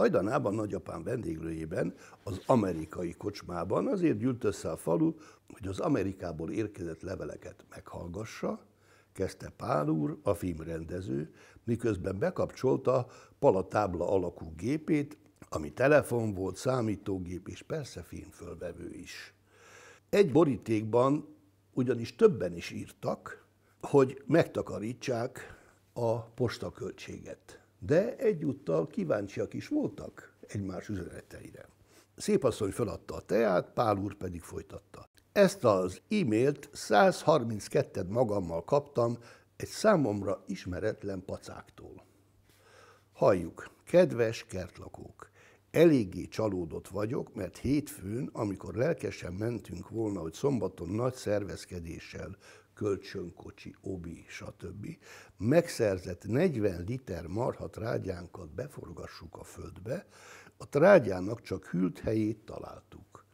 Hajdanában nagyapám vendéglőjében, az amerikai kocsmában azért gyűlt össze a falu, hogy az Amerikából érkezett leveleket meghallgassa, kezdte Pál úr, a filmrendező, miközben bekapcsolta palatábla alakú gépét, ami telefon volt, számítógép és persze filmfölvevő is. Egy borítékban ugyanis többen is írtak, hogy megtakarítsák a postaköltséget de egyúttal kíváncsiak is voltak egymás üzeneteire. Szépasszony feladta a teát, Pál úr pedig folytatta. Ezt az e-mailt 132 ed magammal kaptam egy számomra ismeretlen pacáktól. Halljuk, kedves kertlakók, eléggé csalódott vagyok, mert hétfőn, amikor lelkesen mentünk volna, hogy szombaton nagy szervezkedéssel kölcsönkocsi, obi, stb. Megszerzett 40 liter marha trágyánkat beforgassuk a földbe, a trágyának csak hűlt helyét találtuk.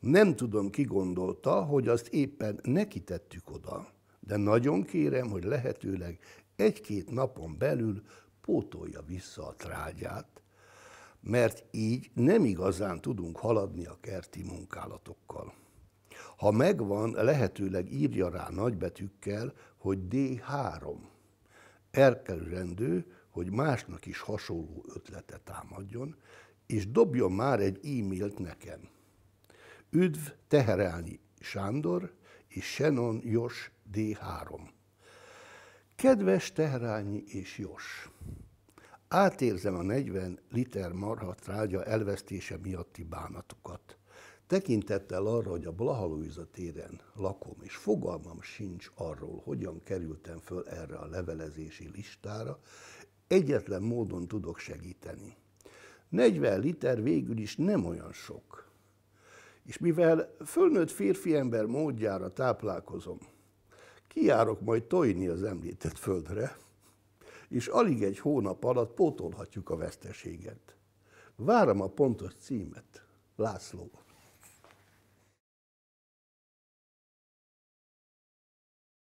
Nem tudom, ki gondolta, hogy azt éppen neki tettük oda, de nagyon kérem, hogy lehetőleg egy-két napon belül pótolja vissza a trágyát, mert így nem igazán tudunk haladni a kerti munkálatokkal. Ha megvan, lehetőleg írja rá nagybetűkkel, hogy D3. rendő, hogy másnak is hasonló ötlete támadjon, és dobjon már egy e-mailt nekem. Üdv Teherelni Sándor és Shannon Jos D3. Kedves Teherányi és Jos! Átérzem a 40 liter marha trágya elvesztése miatti bánatukat. Tekintettel arra, hogy a Luisa téren lakom, és fogalmam sincs arról, hogyan kerültem föl erre a levelezési listára, egyetlen módon tudok segíteni. 40 liter végül is nem olyan sok. És mivel fölnőtt férfi ember módjára táplálkozom, kiárok majd tojni az említett földre, és alig egy hónap alatt pótolhatjuk a veszteséget. Várom a pontos címet. László.